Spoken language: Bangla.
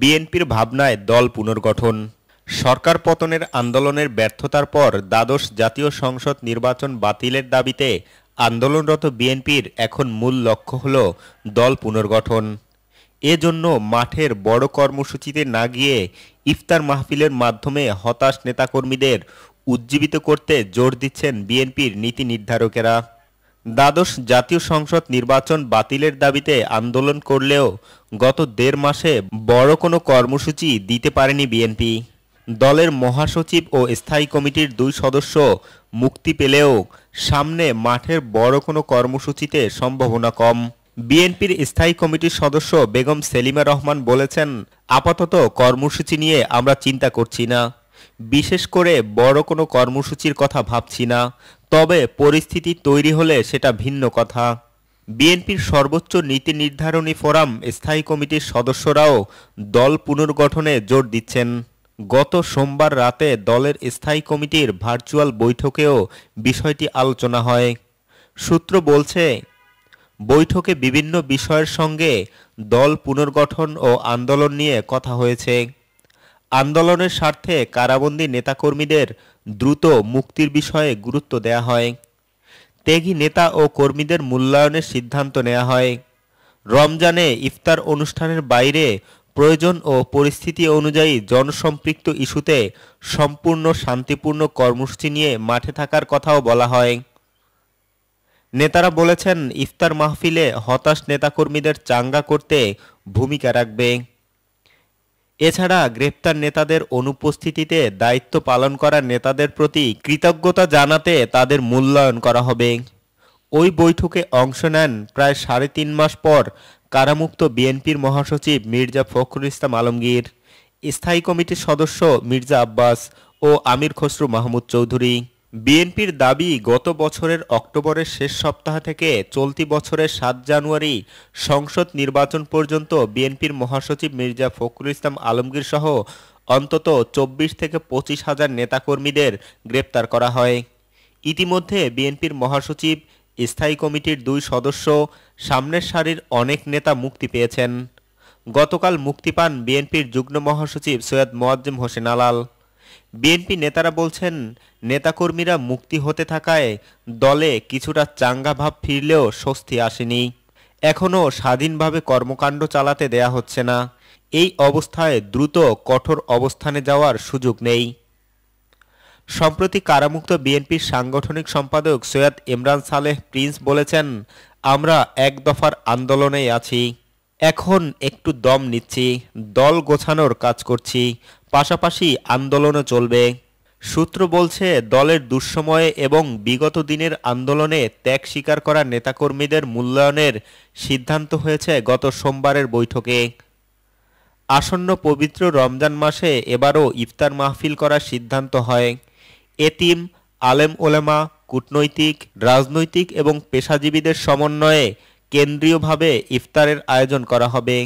বিএনপির ভাবনায় দল পুনর্গঠন সরকার পতনের আন্দোলনের ব্যর্থতার পর দ্বাদশ জাতীয় সংসদ নির্বাচন বাতিলের দাবিতে আন্দোলনরত বিএনপির এখন মূল লক্ষ্য হল দল পুনর্গঠন এজন্য মাঠের বড় কর্মসূচিতে না গিয়ে ইফতার মাহফিলের মাধ্যমে হতাশ নেতাকর্মীদের উজ্জীবিত করতে জোর দিচ্ছেন বিএনপির নীতি নির্ধারকেরা দ্বাদশ জাতীয় সংসদ নির্বাচন বাতিলের দাবিতে আন্দোলন করলেও গত দেড় মাসে বড় কোনো কর্মসূচি দিতে পারেনি বিএনপি দলের মহাসচিব ও স্থায়ী কমিটির দুই সদস্য মুক্তি পেলেও সামনে মাঠের বড় কোনো কর্মসূচিতে সম্ভাবনা কম বিএনপির স্থায়ী কমিটির সদস্য বেগম সেলিমা রহমান বলেছেন আপাতত কর্মসূচি নিয়ে আমরা চিন্তা করছি না বিশেষ করে বড় কোনো কর্মসূচির কথা ভাবছি না তবে পরিস্থিতি তৈরি হলে সেটা ভিন্ন কথা বিএনপির সর্বোচ্চ নীতি নির্ধারণী ফোরাম স্থায়ী কমিটির সদস্যরাও দল পুনর্গঠনে জোর দিচ্ছেন গত সোমবার রাতে দলের স্থায়ী কমিটির ভার্চুয়াল বৈঠকেও বিষয়টি আলোচনা হয় সূত্র বলছে বৈঠকে বিভিন্ন বিষয়ের সঙ্গে দল পুনর্গঠন ও আন্দোলন নিয়ে কথা হয়েছে আন্দোলনের স্বার্থে কারাবন্দী নেতাকর্মীদের দ্রুত মুক্তির বিষয়ে গুরুত্ব দেয়া হয় তেগি নেতা ও কর্মীদের মূল্যায়নের সিদ্ধান্ত নেওয়া হয় রমজানে ইফতার অনুষ্ঠানের বাইরে প্রয়োজন ও পরিস্থিতি অনুযায়ী জনসম্পৃক্ত ইস্যুতে সম্পূর্ণ শান্তিপূর্ণ কর্মসূচি নিয়ে মাঠে থাকার কথাও বলা হয় নেতারা বলেছেন ইফতার মাহফিলে হতাশ নেতাকর্মীদের চাঙ্গা করতে ভূমিকা রাখবে এছাড়া গ্রেপ্তার নেতাদের অনুপস্থিতিতে দায়িত্ব পালন করা নেতাদের প্রতি কৃতজ্ঞতা জানাতে তাদের মূল্যায়ন করা হবে ওই বৈঠকে অংশ নেন প্রায় সাড়ে তিন মাস পর কারামুক্ত বিএনপির মহাসচিব মির্জা ফখরুল ইসলাম আলমগীর স্থায়ী কমিটির সদস্য মির্জা আব্বাস ও আমির খসরু মাহমুদ চৌধুরী বিএনপির দাবি গত বছরের অক্টোবরের শেষ সপ্তাহ থেকে চলতি বছরের সাত জানুয়ারি সংসদ নির্বাচন পর্যন্ত বিএনপির মহাসচিব মির্জা ফখরুল ইসলাম আলমগীর সহ অন্তত চব্বিশ থেকে পঁচিশ হাজার নেতাকর্মীদের গ্রেপ্তার করা হয় ইতিমধ্যে বিএনপির মহাসচিব স্থায়ী কমিটির দুই সদস্য সামনের সারির অনেক নেতা মুক্তি পেয়েছেন গতকাল মুক্তি পান বিএনপির যুগ্ম মহাসচিব সৈয়দ মোয়াজ্জেম হোসেন আলাল বিএনপি নেতারা বলছেন নেতাকর্মীরা মুক্তি হতে থাকায় দলে কিছুটা চাঙ্গা ভাব ফিরলেও স্বস্তি আসেনি এখনও স্বাধীনভাবে কর্মকাণ্ড চালাতে দেয়া হচ্ছে না এই অবস্থায় দ্রুত কঠোর অবস্থানে যাওয়ার সুযোগ নেই সম্প্রতি কারামুক্ত বিএনপির সাংগঠনিক সম্পাদক সৈয়দ ইমরান সালেহ প্রিন্স বলেছেন আমরা এক দফার আন্দোলনেই আছি এখন একটু দম নিচ্ছি দল গোছানোর কাজ করছি পাশাপাশি আন্দোলনও চলবে সূত্র বলছে দলের দুঃসময়ে এবং বিগত দিনের আন্দোলনে ত্যাগ স্বীকার করা নেতাকর্মীদের মূল্যায়নের সিদ্ধান্ত হয়েছে গত সোমবারের বৈঠকে আসন্ন পবিত্র রমজান মাসে এবারও ইফতার মাহফিল করার সিদ্ধান্ত হয় এতিম আলেম ওলেমা কূটনৈতিক রাজনৈতিক এবং পেশাজীবীদের সমন্বয়ে কেন্দ্রীয়ভাবে ইফতারের আয়োজন করা হবে